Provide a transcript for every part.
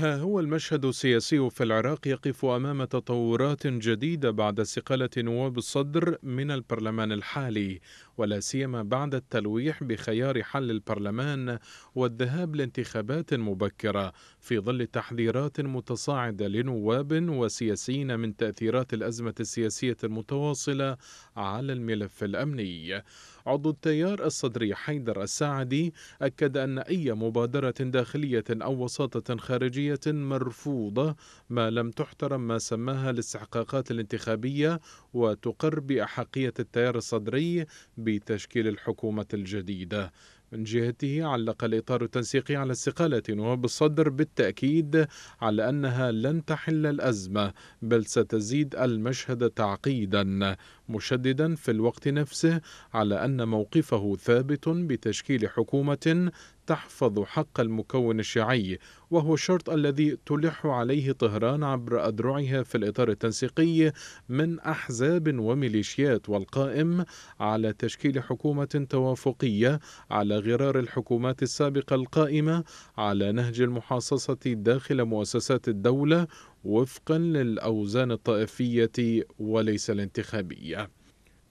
ها هو المشهد السياسي في العراق يقف أمام تطورات جديدة بعد استقالة نواب الصدر من البرلمان الحالي ولا سيما بعد التلويح بخيار حل البرلمان والذهاب لانتخابات مبكرة في ظل تحذيرات متصاعدة لنواب وسياسيين من تأثيرات الأزمة السياسية المتواصلة على الملف الأمني عضو التيار الصدري حيدر الساعدي أكد أن أي مبادرة داخلية أو وساطة خارجية شخصية مرفوضة ما لم تحترم ما سماها الاستحقاقات الانتخابية وتقر بأحقية التيار الصدري بتشكيل الحكومة الجديدة من جهته علق الإطار التنسيقي على استقالة نواب الصدر بالتأكيد على أنها لن تحل الأزمة بل ستزيد المشهد تعقيدا مشددا في الوقت نفسه على أن موقفه ثابت بتشكيل حكومة تحفظ حق المكون الشيعي وهو الشرط الذي تلح عليه طهران عبر أدرعها في الإطار التنسيقي من أحزاب وميليشيات والقائم على تشكيل حكومة توافقية على غرار الحكومات السابقة القائمة على نهج المحاصصة داخل مؤسسات الدولة وفقا للأوزان الطائفية وليس الانتخابية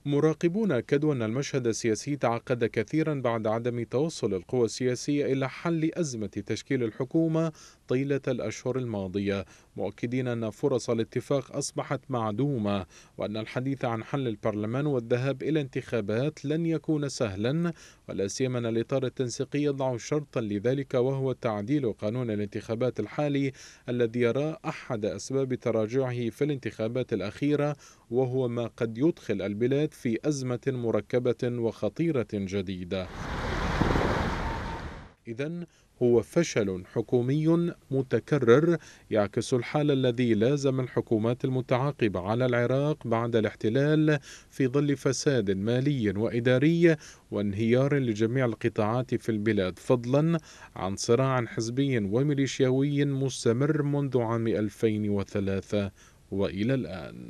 مراقبون اكدوا أن المشهد السياسي تعقد كثيرا بعد عدم توصل القوى السياسية إلى حل أزمة تشكيل الحكومة طيلة الأشهر الماضية مؤكدين أن فرص الاتفاق أصبحت معدومة وأن الحديث عن حل البرلمان والذهاب إلى انتخابات لن يكون سهلا ولا سيما أن الإطار التنسيقي يضع شرطا لذلك وهو تعديل قانون الانتخابات الحالي الذي يرى أحد أسباب تراجعه في الانتخابات الأخيرة وهو ما قد يدخل البلاد ذلك في أزمة مركبة وخطيرة جديدة إذا هو فشل حكومي متكرر يعكس الحال الذي لازم الحكومات المتعاقبة على العراق بعد الاحتلال في ظل فساد مالي وإداري وانهيار لجميع القطاعات في البلاد فضلا عن صراع حزبي وميليشياوي مستمر منذ عام 2003 وإلى الآن